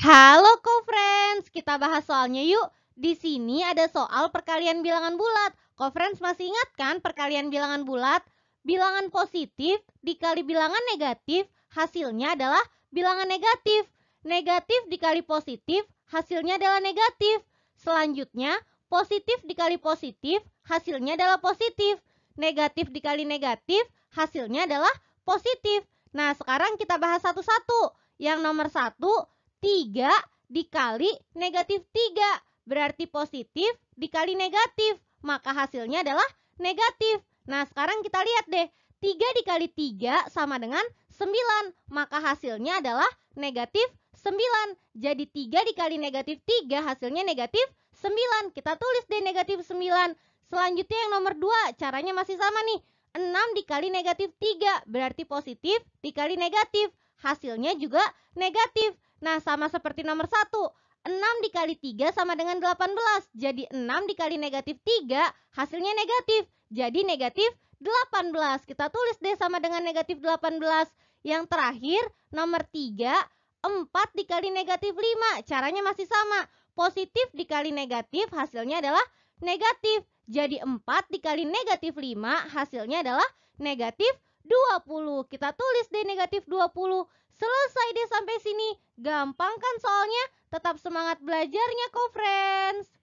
Halo co-friends, kita bahas soalnya yuk. Di sini ada soal perkalian bilangan bulat. Co-friends masih ingat kan perkalian bilangan bulat? Bilangan positif dikali bilangan negatif, hasilnya adalah bilangan negatif. Negatif dikali positif, hasilnya adalah negatif. Selanjutnya, positif dikali positif, hasilnya adalah positif. Negatif dikali negatif, hasilnya adalah positif. Nah, sekarang kita bahas satu-satu. Yang nomor satu, 3 dikali negatif 3. Berarti positif dikali negatif. Maka hasilnya adalah negatif. Nah, sekarang kita lihat deh. 3 dikali 3 sama dengan 9. Maka hasilnya adalah negatif 9. Jadi 3 dikali negatif 3 hasilnya negatif 9. Kita tulis deh negatif 9. Selanjutnya yang nomor 2. Caranya masih sama nih. 6 dikali negatif 3 berarti positif dikali negatif hasilnya juga negatif. Nah, sama seperti nomor 1. 6 dikali 3 sama dengan 18. Jadi 6 dikali negatif 3 hasilnya negatif. Jadi negatif 18. Kita tulis deh sama dengan negatif 18. Yang terakhir nomor 3 4 dikali negatif 5. Caranya masih sama. Positif dikali negatif hasilnya adalah negatif. Jadi 4 dikali negatif 5 hasilnya adalah negatif 20. Kita tulis D negatif 20. Selesai deh sampai sini. Gampang kan soalnya? Tetap semangat belajarnya kok, friends.